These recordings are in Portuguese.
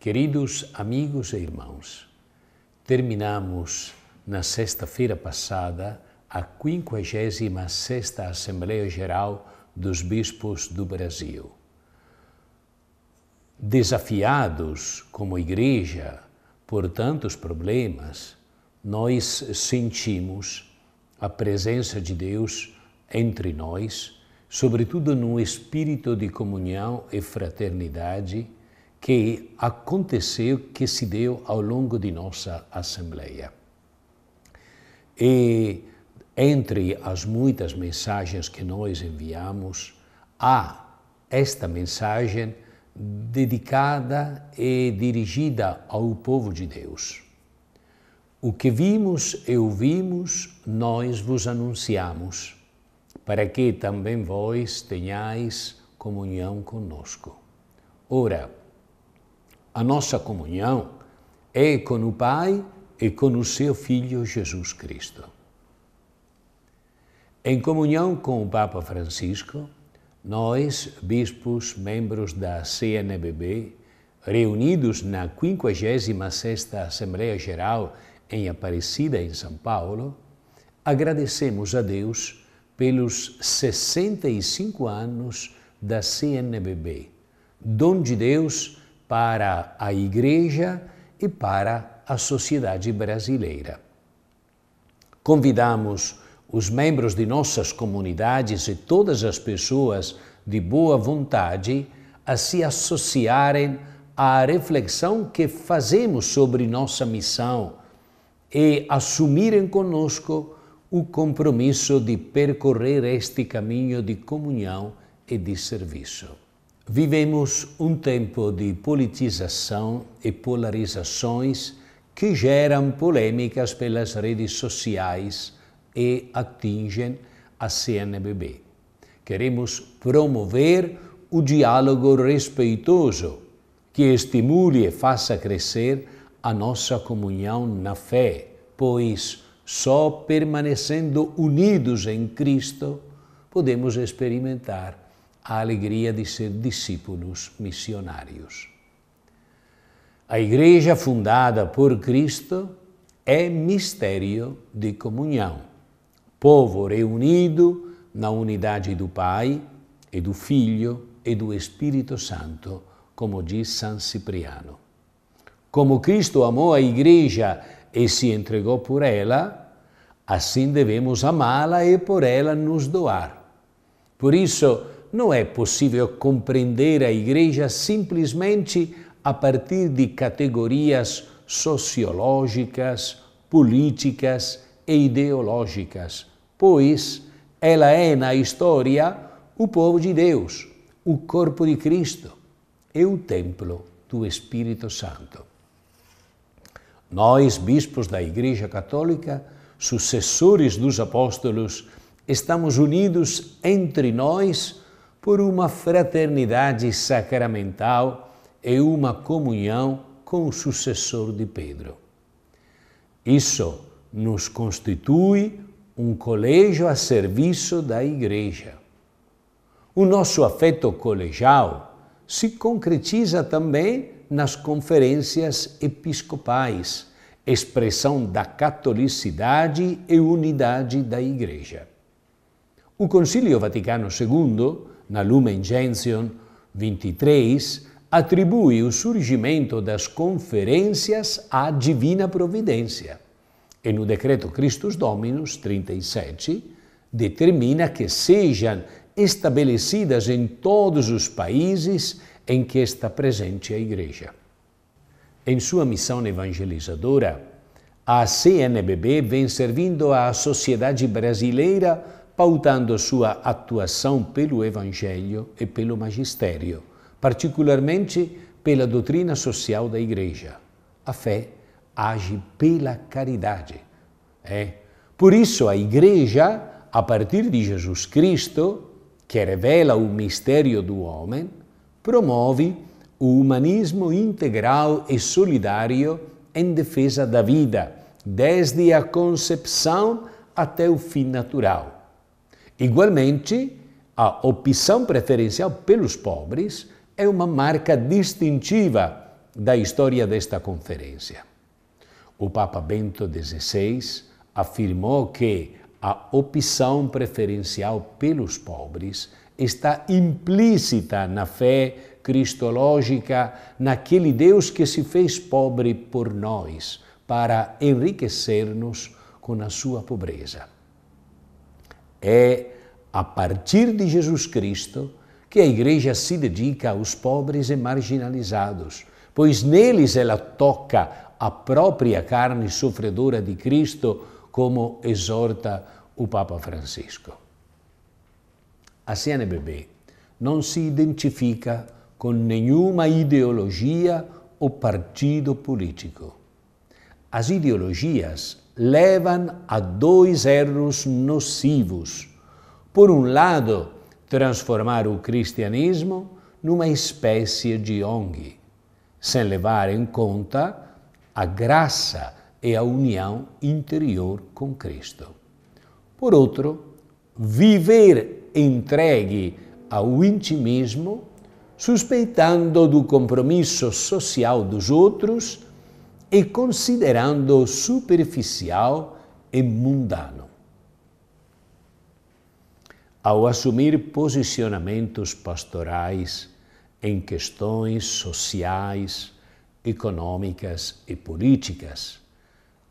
Queridos amigos e irmãos, terminamos na sexta-feira passada a 56ª Assembleia Geral dos Bispos do Brasil. Desafiados como igreja por tantos problemas, nós sentimos a presença de Deus entre nós, sobretudo num espírito de comunhão e fraternidade que aconteceu, que se deu ao longo de nossa Assembleia. E entre as muitas mensagens que nós enviamos, há esta mensagem dedicada e dirigida ao povo de Deus. O que vimos e ouvimos, nós vos anunciamos, para que também vós tenhais comunhão conosco. Ora, a nossa comunhão é com o Pai e com o seu Filho Jesus Cristo. Em comunhão com o Papa Francisco, nós, bispos, membros da CNBB, reunidos na 56ª Assembleia Geral em Aparecida, em São Paulo, agradecemos a Deus pelos 65 anos da CNBB, dom de Deus para a Igreja e para a sociedade brasileira. Convidamos os membros de nossas comunidades e todas as pessoas de boa vontade a se associarem à reflexão que fazemos sobre nossa missão e assumirem conosco o compromisso de percorrer este caminho de comunhão e de serviço. Vivemos um tempo de politização e polarizações que geram polêmicas pelas redes sociais e atingem a CNBB. Queremos promover o diálogo respeitoso que estimule e faça crescer a nossa comunhão na fé, pois só permanecendo unidos em Cristo podemos experimentar a alegria de ser discípulos missionários. A Igreja fundada por Cristo é mistério de comunhão, povo reunido na unidade do Pai e do Filho e do Espírito Santo, como diz São Cipriano. Como Cristo amou a Igreja e se entregou por ela, assim devemos amá-la e por ela nos doar. Por isso, não é possível compreender a Igreja simplesmente a partir de categorias sociológicas, políticas e ideológicas, pois ela é, na história, o povo de Deus, o corpo de Cristo e o templo do Espírito Santo. Nós, bispos da Igreja Católica, sucessores dos apóstolos, estamos unidos entre nós por uma fraternidade sacramental e uma comunhão com o sucessor de Pedro. Isso nos constitui um colégio a serviço da Igreja. O nosso afeto colegial se concretiza também nas conferências episcopais, expressão da catolicidade e unidade da Igreja. O Concílio Vaticano II na Lumen Gentium 23, atribui o surgimento das conferências à divina providência. E no decreto Christus Dominus 37, determina que sejam estabelecidas em todos os países em que está presente a Igreja. Em sua missão evangelizadora, a CNBB vem servindo à sociedade brasileira pautando sua atuação pelo Evangelho e pelo Magistério, particularmente pela doutrina social da Igreja. A fé age pela caridade. É. Por isso, a Igreja, a partir de Jesus Cristo, que revela o mistério do homem, promove o humanismo integral e solidário em defesa da vida, desde a concepção até o fim natural Igualmente, a opção preferencial pelos pobres é uma marca distintiva da história desta conferência. O Papa Bento XVI afirmou que a opção preferencial pelos pobres está implícita na fé cristológica, naquele Deus que se fez pobre por nós, para enriquecer-nos com a sua pobreza. É a partir de Jesus Cristo que a Igreja se dedica aos pobres e marginalizados, pois neles ela toca a própria carne sofredora de Cristo, como exorta o Papa Francisco. A assim CNBB é, né, não se identifica com nenhuma ideologia ou partido político. As ideologias levam a dois erros nocivos. Por um lado, transformar o cristianismo numa espécie de ONG, sem levar em conta a graça e a união interior com Cristo. Por outro, viver entregue ao intimismo, suspeitando do compromisso social dos outros e considerando superficial e mundano. Ao assumir posicionamentos pastorais em questões sociais, econômicas e políticas,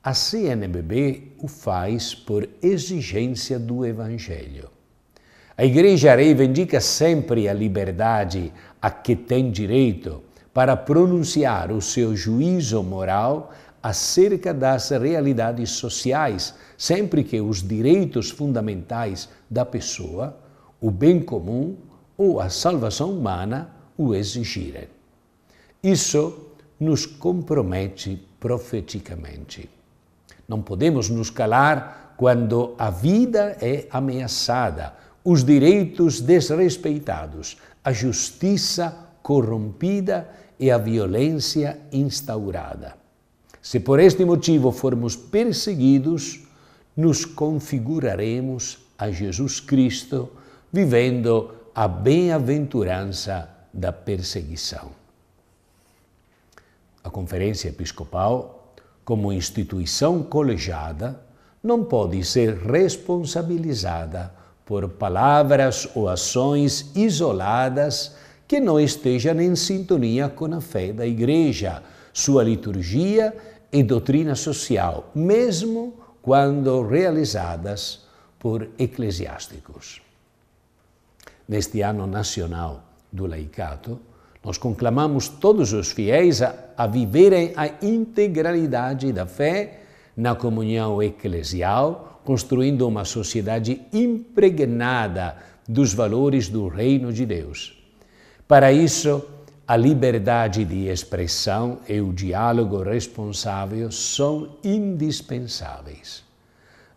a CNBB o faz por exigência do Evangelho. A Igreja reivindica sempre a liberdade a que tem direito para pronunciar o seu juízo moral acerca das realidades sociais, sempre que os direitos fundamentais da pessoa, o bem comum ou a salvação humana o exigirem. Isso nos compromete profeticamente. Não podemos nos calar quando a vida é ameaçada, os direitos desrespeitados, a justiça corrompida e a violência instaurada. Se por este motivo formos perseguidos, nos configuraremos a Jesus Cristo, vivendo a bem-aventurança da perseguição. A Conferência Episcopal, como instituição colegiada, não pode ser responsabilizada por palavras ou ações isoladas que não estejam em sintonia com a fé da Igreja, sua liturgia e doutrina social, mesmo quando realizadas por eclesiásticos. Neste ano nacional do laicato, nós conclamamos todos os fiéis a, a viverem a integralidade da fé na comunhão eclesial, construindo uma sociedade impregnada dos valores do reino de Deus para isso, a liberdade de expressão e o diálogo responsável são indispensáveis.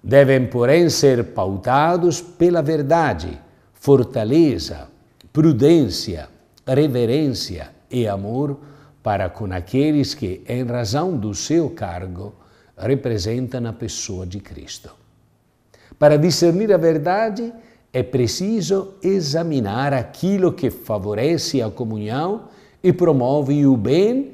Devem, porém, ser pautados pela verdade, fortaleza, prudência, reverência e amor para com aqueles que, em razão do seu cargo, representam a pessoa de Cristo. Para discernir a verdade, é preciso examinar aquilo que favorece a comunhão e promove o bem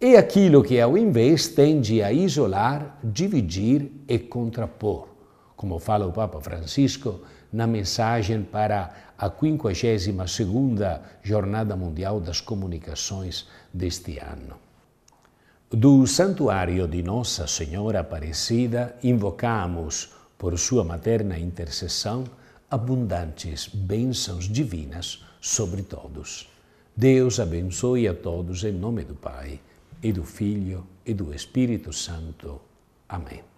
e aquilo que, ao invés, tende a isolar, dividir e contrapor, como fala o Papa Francisco na mensagem para a 52ª Jornada Mundial das Comunicações deste ano. Do Santuário de Nossa Senhora Aparecida, invocamos, por sua materna intercessão, abundantes bênçãos divinas sobre todos. Deus abençoe a todos em nome do Pai, e do Filho e do Espírito Santo. Amém.